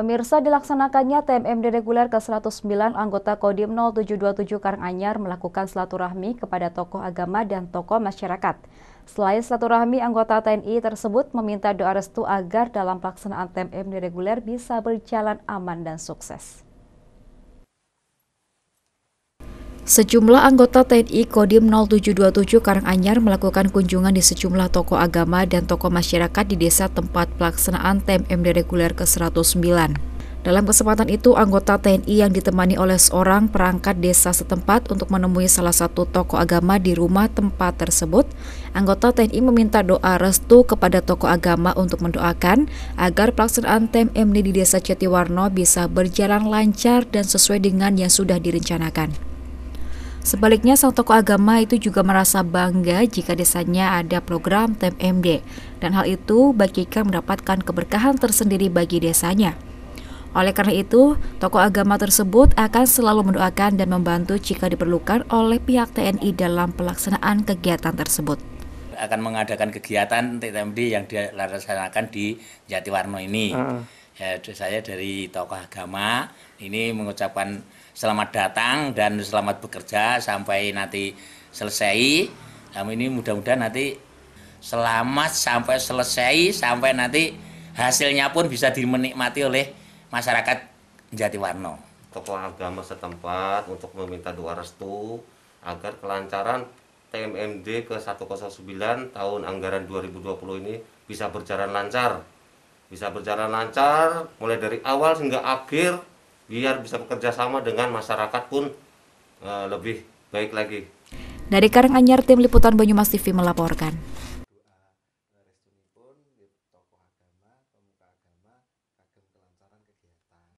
Pemirsa dilaksanakannya TMMD reguler ke-109 anggota Kodim 0727 Karanganyar melakukan silaturahmi kepada tokoh agama dan tokoh masyarakat. Selain silaturahmi, anggota TNI tersebut meminta doa restu agar dalam pelaksanaan TMMD reguler bisa berjalan aman dan sukses. Sejumlah anggota TNI Kodim 0727 Karanganyar melakukan kunjungan di sejumlah toko agama dan toko masyarakat di desa tempat pelaksanaan TMMD reguler ke-109. Dalam kesempatan itu, anggota TNI yang ditemani oleh seorang perangkat desa setempat untuk menemui salah satu toko agama di rumah tempat tersebut, anggota TNI meminta doa restu kepada toko agama untuk mendoakan agar pelaksanaan TMMD di desa Cetiwarno bisa berjalan lancar dan sesuai dengan yang sudah direncanakan. Sebaliknya, sang tokoh agama itu juga merasa bangga jika desanya ada program TMMD, dan hal itu bagikan mendapatkan keberkahan tersendiri bagi desanya. Oleh karena itu, tokoh agama tersebut akan selalu mendoakan dan membantu jika diperlukan oleh pihak TNI dalam pelaksanaan kegiatan tersebut. Akan mengadakan kegiatan TMMD yang dilaksanakan di Jatiwarno ini. Uh -uh ya saya dari tokoh agama ini mengucapkan selamat datang dan selamat bekerja sampai nanti selesai. Kami nah, ini mudah-mudahan nanti selamat sampai selesai sampai nanti hasilnya pun bisa dimenikmati oleh masyarakat Jatiwarno. Tokoh agama setempat untuk meminta doa restu agar kelancaran TMMD ke 109 tahun anggaran 2020 ini bisa berjalan lancar bisa berjalan lancar mulai dari awal hingga akhir biar bisa bekerja sama dengan masyarakat pun uh, lebih baik lagi. Dari Karanganyar, tim liputan Banyumas TV melaporkan.